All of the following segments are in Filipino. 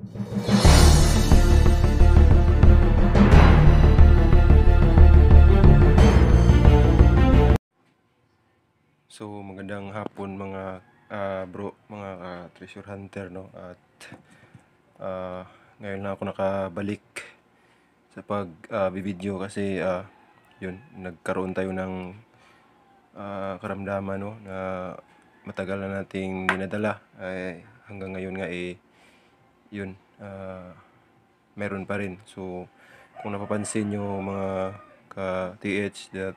So magandang hapon mga uh, bro, mga uh, treasure hunter no at uh, ngayon na ako nakabalik sa pag uh, video kasi uh, yun nagkaroon tayo ng uh, karamdaman no na matagal na nating dinadala ay hanggang ngayon nga eh yun, uh, meron pa rin. So, kung napapansin nyo mga ka-TH that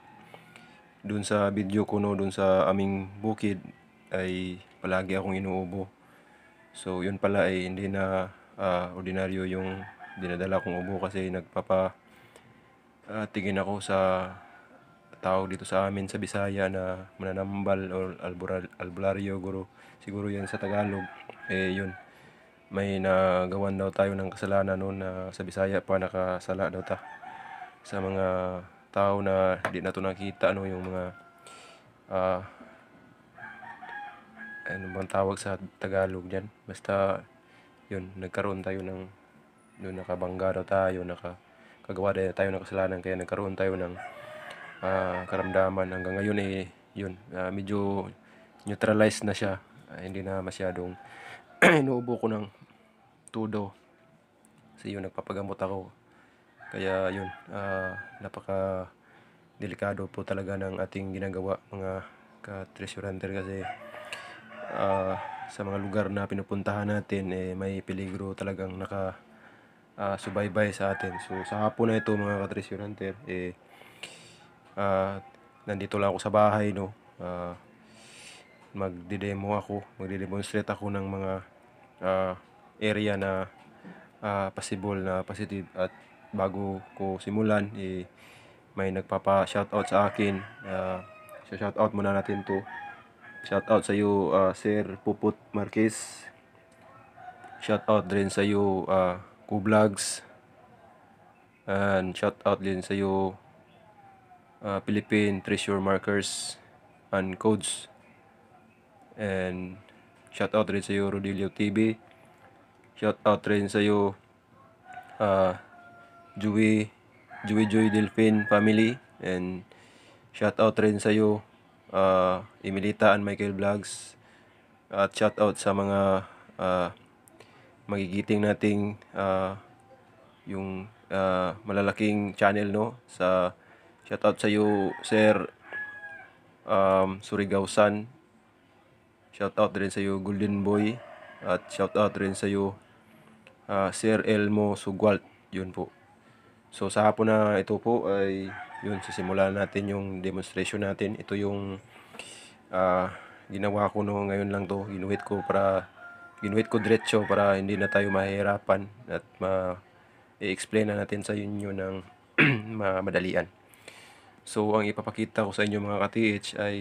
dun sa video ko no, dun sa aming bukid ay palagi akong inuubo. So, yun pala ay hindi na uh, ordinaryo yung dinadala kong ubo kasi nagpapa uh, tingin ako sa tao dito sa amin sa Bisaya na mananambal or albural, albularyo guro siguro yan sa Tagalog eh yun may nagawan daw tayo ng kasalanan noon na sa Bisaya pa nakasala daw ta sa mga tao na di na to nakita ano yung mga uh, ano bang tawag sa Tagalog diyan basta yun nagkaroon tayo ng yun nakabangga daw tayo naka kagawa din tayo ng kasalanan kaya nagkaroon tayo ng uh, karamdaman hanggang ngayon eh yun uh, medyo neutralized na siya uh, hindi na masyadong inuubo ko ng 2 daw. Kasi yun, nagpapagamot ako. Kaya yun, uh, napaka delikado po talaga ng ating ginagawa mga ka-treasure hunter kasi uh, sa mga lugar na pinupuntahan natin eh, may peligro talagang naka uh, subaybay sa atin. So sa hapon na ito mga ka-treasure hunter eh, uh, nandito lang ako sa bahay no. Uh, magde-demo ako, magde-demonstrate ako ng mga uh, area na uh, possible na positive at bago ko simulan eh, may nagpapa shoutout sa akin uh, ah, so shoutout muna natin to shoutout sa iyo uh, ah, Sir Puput Marquez shoutout din sa iyo uh, Kublogs and shoutout din sa iyo uh, Philippine Treasure Markers and Codes and shoutout din sa iyo Rodilio TV Shout out rin sa iyo uh, Joey Joey Joy Delphine family and shout out rin sa iyo uh, Emilita and Michael Vlogs at shout out sa mga uh, magigiting nating uh, yung uh, malalaking channel no sa shout out sa iyo Sir um, Surigao San shout out rin sa iyo Golden Boy at shout out rin sa iyo uh, Sir Elmo Sugwalt. Yun po. So sa hapon na ito po ay yun sisimulan natin yung demonstration natin. Ito yung uh, ginawa ko no ngayon lang to. Ginuhit ko para ginuhit ko diretso para hindi na tayo mahirapan at ma i-explain na natin sa inyo ng madalian. So, ang ipapakita ko sa inyo mga ka-TH ay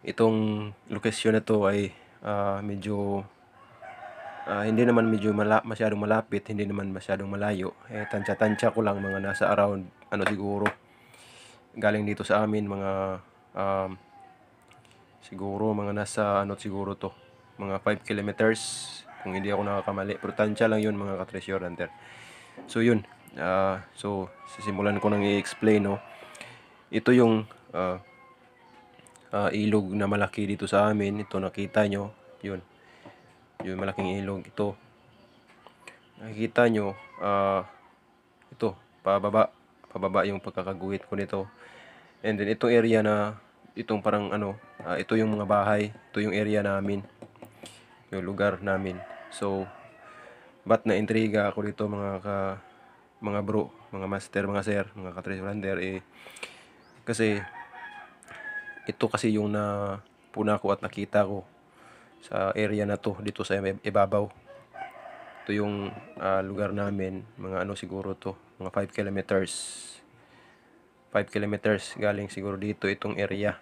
itong location na to ay uh, medyo uh, hindi naman medyo mala- masyadong malapit, hindi naman masyadong malayo. Eh, tansya-tansya ko lang mga nasa around, ano siguro, galing dito sa amin, mga, um, siguro, mga nasa, ano siguro to, mga 5 kilometers, kung hindi ako nakakamali. Pero tansya lang yun, mga ka-treasure hunter. So, yun. Uh, so, sisimulan ko nang i-explain, no. Ito yung, uh, uh, ilog na malaki dito sa amin. Ito nakita nyo. Yun yung malaking ilog ito. Nakikita nyo, uh, ito, pababa. Pababa yung pagkakaguhit ko nito. And then itong area na, itong parang ano, uh, ito yung mga bahay. Ito yung area namin. Yung lugar namin. So, but na-intriga ako dito mga ka, mga bro, mga master, mga sir, mga katresurander eh kasi ito kasi yung na puna ko at nakita ko sa area na to dito sa ibabaw ito yung uh, lugar namin mga ano siguro to mga 5 kilometers 5 kilometers galing siguro dito itong area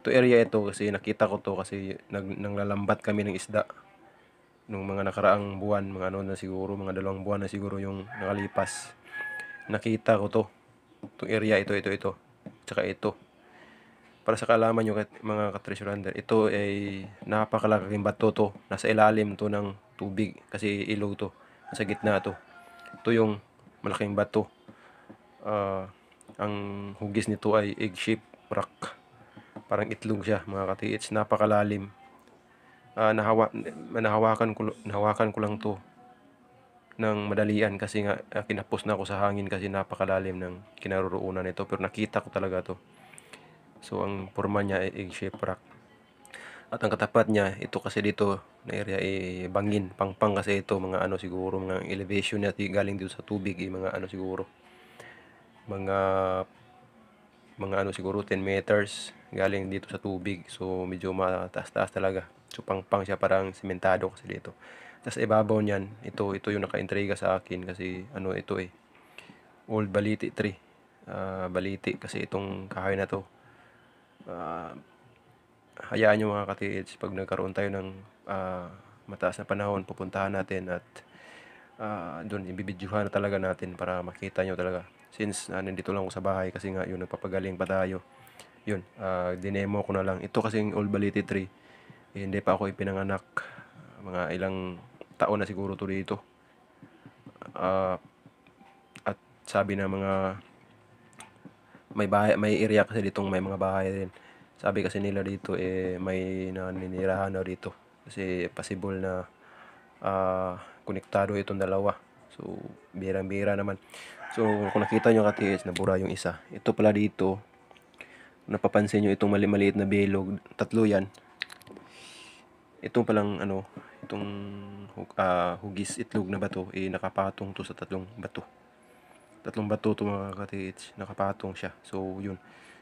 ito area ito kasi nakita ko to kasi nag, nanglalambat kami ng isda nung mga nakaraang buwan mga ano na siguro mga dalawang buwan na siguro yung nakalipas nakita ko to itong area ito ito ito tsaka ito para sa kaalaman nyo mga katreasurander, ito ay napakalaking bato to. Nasa ilalim to ng tubig kasi ilaw to. Nasa gitna to. Ito yung malaking bato. Uh, ang hugis nito ay egg shape rock. Parang itlog siya mga katiits. Napakalalim. Uh, nahawa, nahawakan, ko, nahawakan ko lang to ng madalian kasi nga ah, kinapos na ako sa hangin kasi napakalalim ng kinaroroonan nito pero nakita ko talaga to So ang forma niya ay egg-shaped rock. At ang katapat niya, ito kasi dito na area ay bangin, pangpang kasi ito mga ano siguro, mga elevation niya galing dito sa tubig, eh, mga ano siguro. Mga mga ano siguro 10 meters galing dito sa tubig. So medyo mataas-taas talaga. So pangpang siya parang sementado kasi dito. Tapos ibabaw niyan, ito ito yung naka-intriga sa akin kasi ano ito eh. Old Baliti tree. Uh, baliti kasi itong kahoy na to uh, hayaan nyo mga ka pag nagkaroon tayo ng uh, mataas na panahon, pupuntahan natin at uh, ah, doon ibibidyuhan na talaga natin para makita nyo talaga. Since uh, nandito lang ako sa bahay kasi nga yun, nagpapagaling pa tayo. Yun, uh, dinemo ko na lang. Ito kasing old baliti tree. Eh, hindi pa ako ipinanganak. Mga ilang taon na siguro to dito. Uh, at sabi ng mga may bahay, may area kasi dito may mga bahay din. Sabi kasi nila dito eh may naninirahan na dito kasi possible na uh, konektado itong dalawa. So, birang-bira naman. So, kung nakita niyo ka-TH, nabura yung isa. Ito pala dito, napapansin niyo itong mali maliit na bilog, tatlo yan. Itong palang ano, itong uh, hugis itlog na bato, eh, nakapatong to sa tatlong bato tatlong bato to mga ka nakapatong siya. So, yun.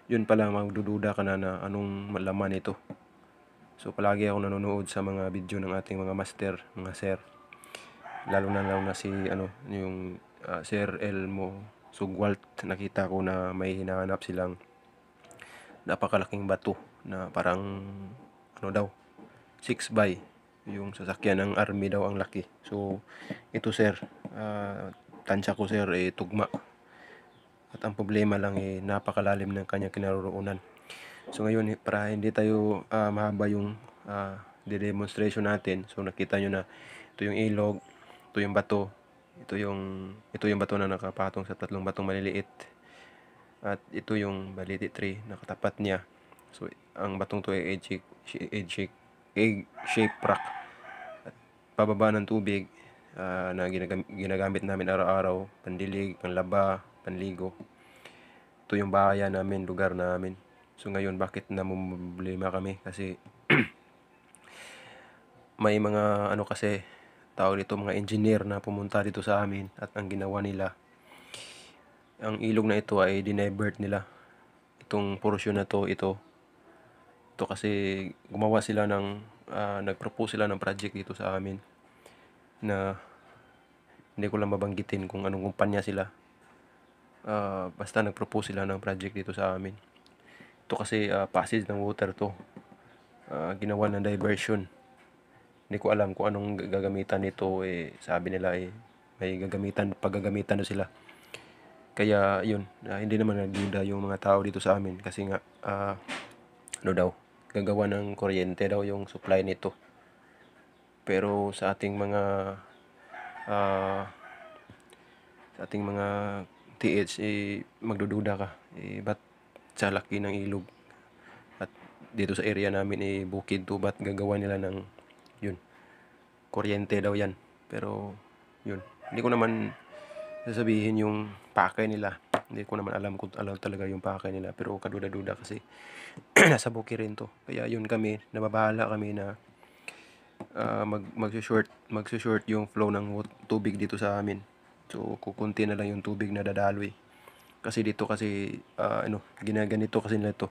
Yun pala, magdududa ka na na anong laman ito. So, palagi ako nanonood sa mga video ng ating mga master, mga sir. Lalo na lalo na si, ano, yung uh, Sir Elmo Sugwalt. Nakita ko na may hinahanap silang napakalaking bato na parang, ano daw, 6 by yung sasakyan ng army daw ang laki. So, ito sir, uh, tansya ko sir eh tugma. At ang problema lang eh napakalalim ng kanyang kinaroroonan. So ngayon eh, para hindi tayo uh, mahaba yung uh, ah, demonstration natin. So nakita nyo na ito yung ilog, ito yung bato, ito yung ito yung bato na nakapatong sa tatlong batong maliliit. At ito yung baliti tree na katapat niya. So ang batong to ay egg shape, egg shape, egg shape rock. At pababa ng tubig Ah, na ginagamit namin araw-araw, pandilig, panlaba, panligo. Ito yung bahaya namin, lugar namin. So ngayon, bakit na problema kami? Kasi may mga ano kasi tao dito, mga engineer na pumunta dito sa amin at ang ginawa nila ang ilog na ito ay dinivert nila itong portion na to ito ito kasi gumawa sila ng uh, nagpropose sila ng project dito sa amin na hindi ko lang mabanggitin kung anong kumpanya sila. Uh, basta nag-propose sila ng project dito sa amin. Ito kasi uh, passage ng water to. Uh, ginawa ng diversion. Hindi ko alam kung anong gagamitan nito. Eh, sabi nila eh, may gagamitan, paggagamitan na sila. Kaya yun, uh, hindi naman nagduda yung mga tao dito sa amin. Kasi nga, uh, ano daw, gagawa ng kuryente daw yung supply nito. Pero sa ating mga uh, ating mga TH eh, magdududa ka eh, ba't sa laki ng ilog at dito sa area namin eh, bukid to ba't gagawa nila ng yun kuryente daw yan pero yun hindi ko naman sasabihin yung pake nila hindi ko naman alam kung alam talaga yung pake nila pero kaduda-duda kasi nasa bukid rin to kaya yun kami nababahala kami na Ah, mag magsi-short magsi-short yung flow ng tubig dito sa amin. So kukunti na lang yung tubig na dadaloy. Kasi dito kasi uh, ano, ginaganito kasi nila ito.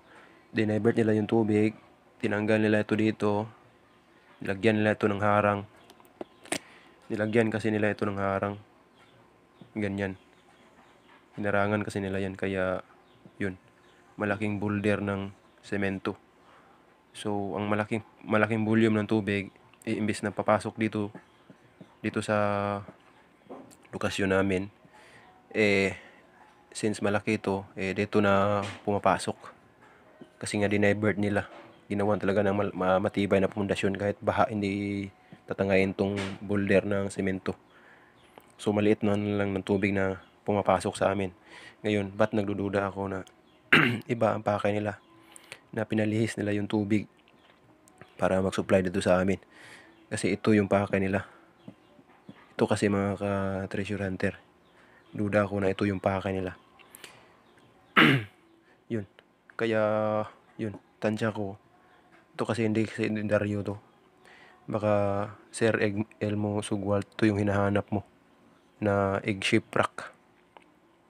Dinivert nila yung tubig, tinanggal nila ito dito, nilagyan nila ito ng harang. Nilagyan kasi nila ito ng harang. Ganyan. Hinarangan kasi nila yan kaya yun. Malaking boulder ng semento. So, ang malaking malaking volume ng tubig eh, imbes na papasok dito dito sa lokasyon namin eh since malaki ito eh dito na pumapasok kasi nga dinivert nila ginawan talaga ng matibay na pundasyon kahit baha hindi tatangayin tong boulder ng semento so maliit na lang ng tubig na pumapasok sa amin ngayon ba't nagdududa ako na iba ang pakay nila na pinalihis nila yung tubig para mag-supply dito sa amin kasi ito yung pakay nila. Ito kasi mga ka-treasure hunter. Duda ako na ito yung pakay nila. yun. Kaya, yun. Tansya ko. Ito kasi hindi kasi Dario to. Baka Sir Egg Elmo Sugwal to yung hinahanap mo. Na egg shipwreck.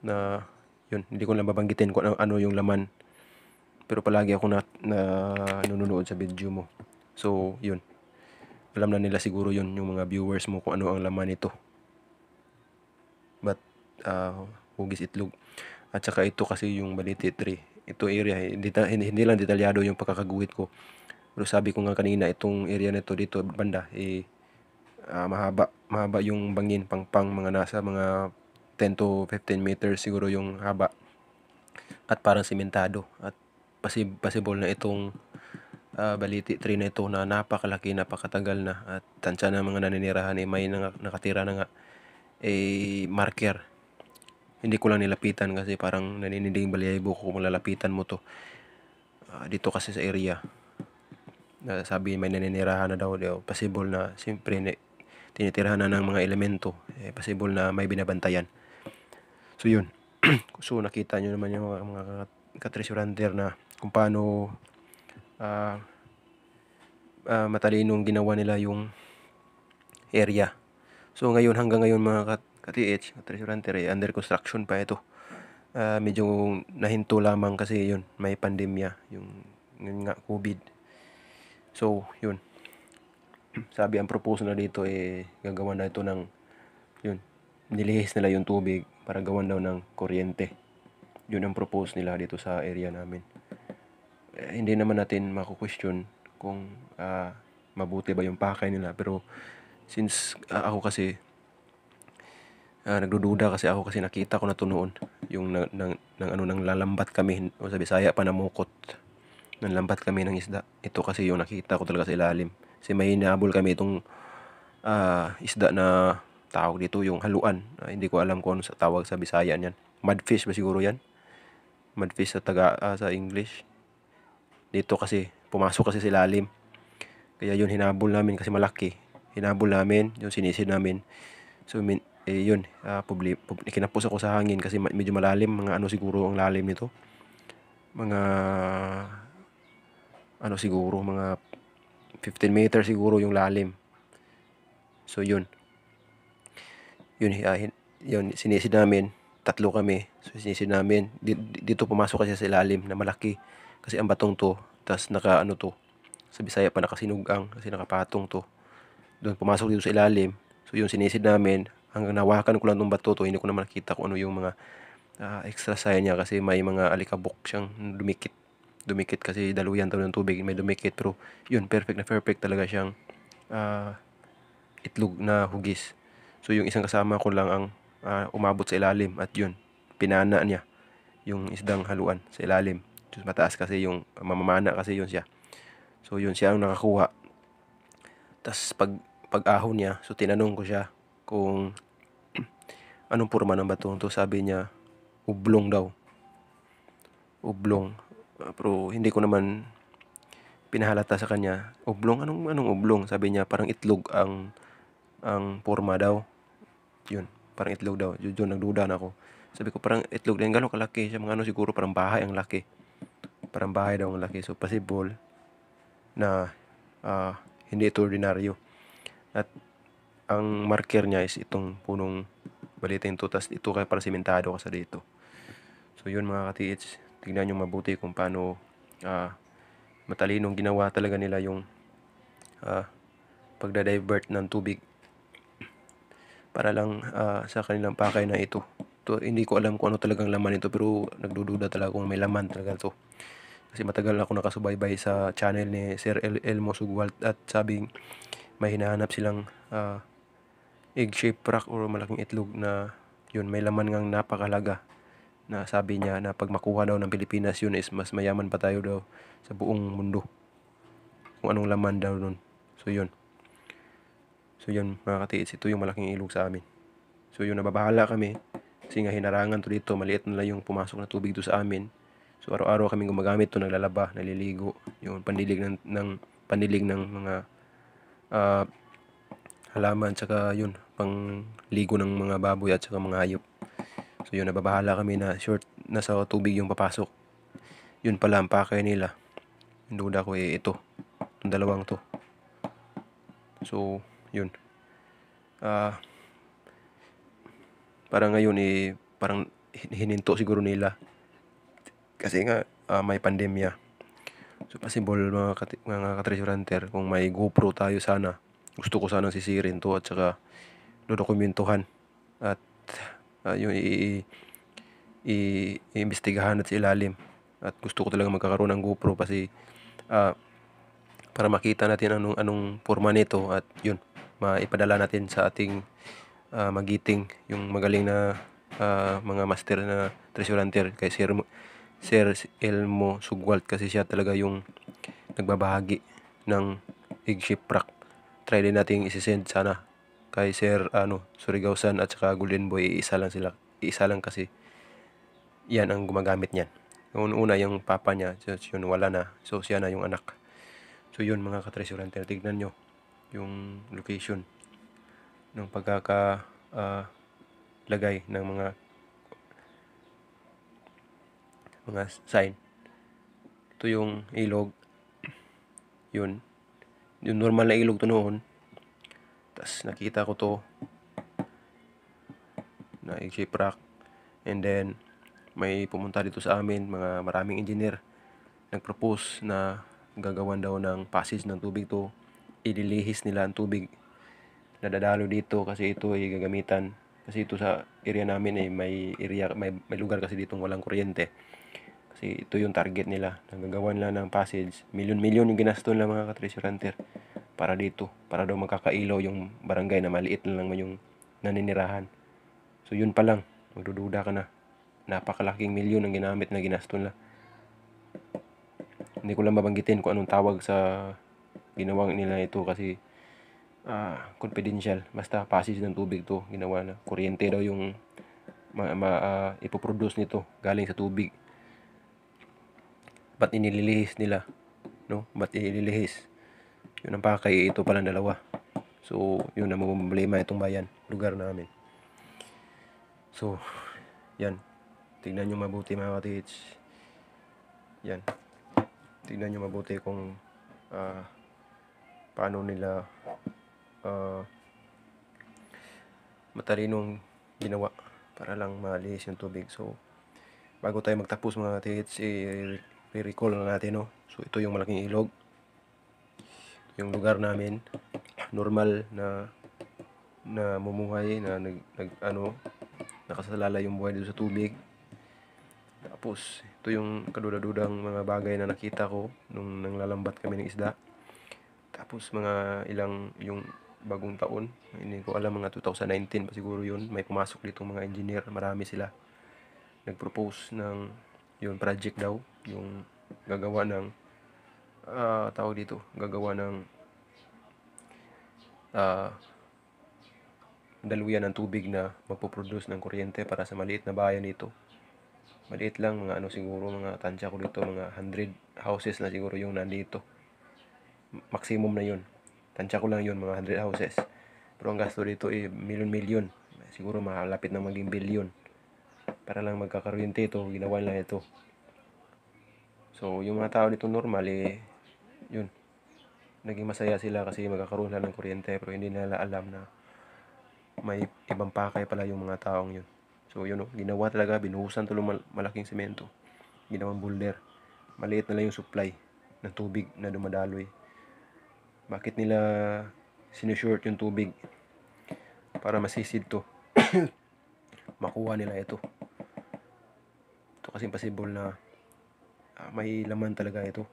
Na, yun. Hindi ko lang babanggitin kung ano, ano yung laman. Pero palagi ako na, na nanonood sa video mo. So, yun alam na nila siguro yon yung mga viewers mo kung ano ang laman nito. But, uh, hugis itlog. At saka ito kasi yung Balite 3. Ito area, eh, hindi, hindi lang detalyado yung pagkakaguhit ko. Pero sabi ko nga kanina, itong area nito dito, banda, eh, uh, mahaba, mahaba yung bangin, pang pang mga nasa mga 10 to 15 meters siguro yung haba. At parang simentado. At possible na itong uh, Baliti 3 na ito na napakalaki, napakatagal na at tansya na mga naninirahan eh, may nang, nakatira na nga eh, marker. Hindi ko lang nilapitan kasi parang naninindig balayibo ko kung lalapitan mo to. Uh, dito kasi sa area. Uh, sabi may naninirahan na daw, daw possible na siyempre ne, tinitirahan na ng mga elemento. Eh, possible na may binabantayan. So yun. so nakita nyo naman yung mga, mga katresurante na kung paano uh, uh, matalinong ginawa nila yung area. So ngayon hanggang ngayon mga kat- ka-TH, Treasurante, under construction pa ito. Uh, medyo nahinto lamang kasi yun, may pandemya, yung, yun nga, COVID. So, yun. Sabi ang proposal na dito, eh, gagawa na ito ng, yun, nilihis nila yung tubig para gawan daw ng kuryente. Yun ang propose nila dito sa area namin eh, hindi naman natin mako-question kung uh, mabuti ba yung pakay nila. Pero since uh, ako kasi, uh, nagdududa kasi ako kasi nakita ko na to noon yung ng, ng, ng ano nang lalambat kami o sa Bisaya pa namukot nang lambat kami ng isda ito kasi yung nakita ko talaga sa ilalim kasi may hinabol kami itong uh, isda na tawag dito yung haluan uh, hindi ko alam kung ano sa tawag sa Bisaya yan mudfish ba siguro yan mudfish sa taga uh, sa English dito kasi, pumasok kasi sa ilalim. Kaya yun, hinabol namin kasi malaki. Hinabol namin, yung sinisid namin. So, min, eh, yun, uh, publi, pub, kinapos ako sa hangin kasi medyo malalim. Mga ano siguro ang lalim nito. Mga, ano siguro, mga 15 meters siguro yung lalim. So, yun. Yun, uh, hin, yun sinisid namin. Tatlo kami. So, sinisid namin. Dito, dito pumasok kasi sa ilalim na malaki. Kasi ang batong to, tas naka ano to, sa Bisaya pa nakasinugang kasi nakapatong to. Doon pumasok dito sa ilalim. So yung sinisid namin, hanggang nawakan ko lang tong bato to, hindi ko na makita kung ano yung mga uh, extra sign niya kasi may mga alikabok siyang dumikit. Dumikit kasi daluyan daw ng tubig, may dumikit. Pero yun, perfect na perfect talaga siyang uh, itlog na hugis. So yung isang kasama ko lang ang uh, umabot sa ilalim at yun, pinana niya yung isdang haluan sa ilalim. So, mataas kasi yung, mamamana kasi yun siya. So, yun siya ang nakakuha. Tapos, pag, pag-ahon niya, so tinanong ko siya kung anong purma ng batong to. Sabi niya, ublong daw. Ublong. Pero hindi ko naman pinahalata sa kanya. Ublong? Anong, anong ublong? Sabi niya, parang itlog ang ang purma daw. Yun, parang itlog daw. Yun, yun nagduda na ako. Sabi ko, parang itlog din. Gano'ng kalaki? Siya mga ano siguro, parang bahay ang laki. Parang bahay daw ang laki. So, possible na uh, hindi ito ordinaryo. At ang marker niya is itong punong balita yung tutas. Ito kaya para simentado ka sa dito. So, yun mga ka-TH. Tignan nyo mabuti kung paano uh, matalinong ginawa talaga nila yung uh, pagda-divert ng tubig para lang uh, sa kanilang pakay na ito to, hindi ko alam kung ano talagang laman ito pero nagdududa talaga kung may laman talaga to. Kasi matagal na ako nakasubaybay sa channel ni Sir El Elmo Sugwalt at sabing may hinahanap silang uh, ah, egg-shaped rock o malaking itlog na yun may laman ngang napakalaga na sabi niya na pag makuha daw ng Pilipinas yun is mas mayaman pa tayo daw sa buong mundo kung anong laman daw nun so yun so yun mga katiits ito yung malaking ilog sa amin so yun nababahala kami kasi nga hinarangan to dito, maliit na lang yung pumasok na tubig to sa amin. So araw-araw kaming gumagamit to, naglalaba, naliligo, yung panilig ng, ng panilig ng mga uh, halaman, saka yun, pangligo ng mga baboy at saka mga hayop. So yun, nababahala kami na short, na sa tubig yung papasok. Yun pala ang pakay nila. Yung duda ko eh, ito. Yung dalawang to. So, yun. Ah, uh, parang ngayon eh, parang hininto siguro nila. Kasi nga, uh, may pandemya. So, possible mga, kat- mga ka-treasure hunter, kung may GoPro tayo sana, gusto ko sana sisirin to at saka dokumentuhan at uh, yung i- i- iimbestigahan at sa ilalim. At gusto ko talaga magkakaroon ng GoPro kasi uh, para makita natin anong anong forma nito at yun maipadala natin sa ating uh, Magiting, yung magaling na uh, mga master na treasuranter kay Sir, Sir Elmo Sugwalt kasi siya talaga yung nagbabahagi ng Igship Rack. Try din natin isi-send sana kay Sir ano, Surigawsan at saka Golden Boy, isa lang sila. Isa lang kasi yan ang gumagamit niyan. Noon una yung papa niya, so, yun wala na. So siya na yung anak. So yun mga ka-treasurer. tignan nyo yung location ng pagkaka uh, lagay ng mga mga sign. Ito yung ilog. Yun. Yung normal na ilog to noon. Tapos nakita ko to na shipwreck. And then may pumunta dito sa amin mga maraming engineer nagpropose na gagawan daw ng passage ng tubig to ililihis nila ang tubig nadadalo dito kasi ito ay gagamitan kasi ito sa area namin ay may area may, may lugar kasi dito walang kuryente kasi ito yung target nila nagagawa nila ng passage milyon milyon yung ginasto ng mga ka para dito para daw makakailaw yung barangay na maliit lang naman yung naninirahan so yun pa lang magdududa ka na napakalaking milyon ang ginamit na ginasto nila hindi ko lang mabanggitin kung anong tawag sa ginawang nila ito kasi uh, confidential. Basta passage ng tubig to, ginawa na. Kuryente daw yung ma, ma, uh, ipoproduce nito galing sa tubig. Ba't inililihis nila? No? Ba't inililihis? Yun ang pakay ito palang dalawa. So, yun ang problema itong bayan, lugar namin. So, yan. Tignan nyo mabuti mga katits. Yan. Tignan nyo mabuti kung uh, paano nila uh, matalinong ginawa para lang malinis yung tubig. So, bago tayo magtapos mga tids, i-recall na natin, no? So, ito yung malaking ilog. yung lugar namin. Normal na na mumuhay, na nag, nag ano, nakasalala yung buhay dito sa tubig. Tapos, ito yung kaduda-dudang mga bagay na nakita ko nung nanglalambat kami ng isda. Tapos, mga ilang, yung bagong taon. Hindi ko alam, mga 2019 pa siguro yun. May pumasok dito mga engineer. Marami sila. Nag-propose ng yung project daw. Yung gagawa ng uh, ah, tao dito. Gagawa ng uh, daluyan ng tubig na magpoproduce ng kuryente para sa maliit na bayan dito. Maliit lang, mga ano siguro, mga tansya ko dito, mga 100 houses na siguro yung nandito. Maximum na yun. Tansya ko lang yun, mga 100 houses. Pero ang gasto dito ay eh, milyon-milyon. Siguro malapit na maging bilyon. Para lang magkakaroon magkakaryente ito, ginawa lang ito. So, yung mga tao dito normal, eh, yun. Naging masaya sila kasi magkakaroon lang ng kuryente pero hindi nila alam na may ibang pakay pala yung mga taong yun. So, yun, oh, ginawa talaga, binuhusan tulong malaking semento. Ginawang boulder. Maliit na lang yung supply ng tubig na dumadaloy. Eh bakit nila sinushort yung tubig para masisid to makuha nila ito ito kasi possible na ah, may laman talaga ito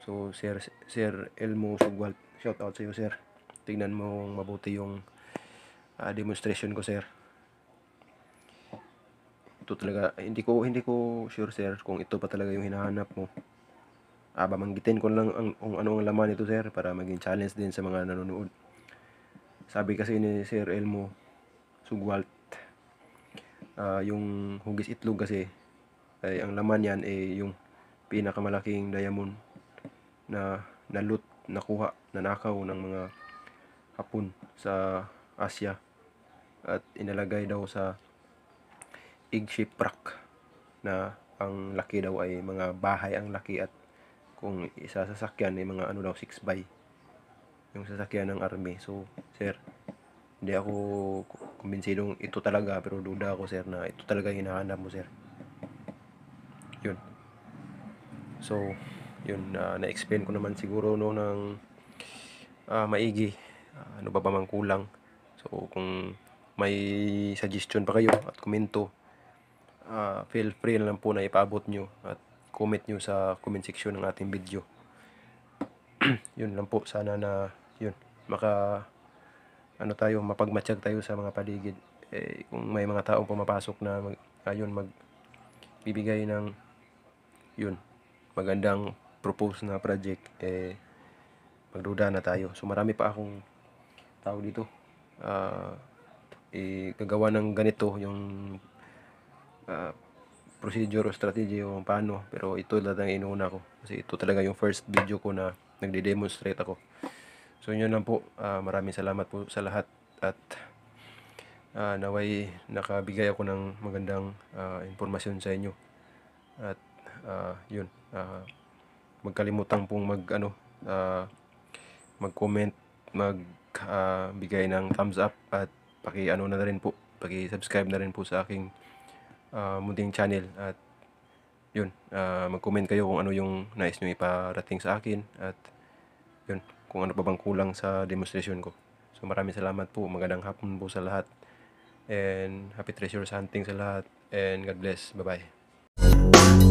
so sir sir Elmo Sugwalt shout out sa iyo sir tignan mo mabuti yung uh, demonstration ko sir ito talaga hindi ko hindi ko sure sir kung ito pa talaga yung hinahanap mo Ah, babanggitin ko lang ang, kung ano ang laman nito sir para maging challenge din sa mga nanonood. Sabi kasi ni Sir Elmo Sugwalt, ah, yung hugis itlog kasi, ay ang laman yan ay yung pinakamalaking diamond na nalut, nakuha, nanakaw ng mga hapon sa Asia at inalagay daw sa Igship shaped rock na ang laki daw ay mga bahay ang laki at kung isa sasakyan ay mga ano daw 6 by yung sasakyan ng army so sir hindi ako kumbinsidong ito talaga pero duda ako sir na ito talaga hinahanap mo sir yun so yun uh, na-explain ko naman siguro no ng uh, maigi uh, ano ba ba mang kulang so kung may suggestion pa kayo at komento uh, feel free lang po na ipaabot nyo at comment nyo sa comment section ng ating video yun lang po sana na yun maka ano tayo mapagmatsyag tayo sa mga paligid eh, kung may mga taong pumapasok na mag, ayun ah, mag bibigay ng yun magandang propose na project eh magduda na tayo so marami pa akong tao dito uh, eh, gagawa ng ganito yung uh, procedure o strategy o paano. Pero ito talaga ang inuna ko. Kasi ito talaga yung first video ko na nagde-demonstrate ako. So yun lang po. Uh, maraming salamat po sa lahat. At uh, naway nakabigay ako ng magandang uh, ah, informasyon sa inyo. At uh, yun. Uh, magkalimutan pong mag ano uh, mag-comment, mag uh, bigay ng thumbs up at paki ano na rin po, paki-subscribe na rin po sa aking uh, ah, Munding Channel at yun, uh, mag-comment kayo kung ano yung nais nyo iparating sa akin at yun, kung ano pa bang kulang sa demonstration ko. So maraming salamat po, magandang hapon po sa lahat and happy treasure hunting sa lahat and God bless, bye bye.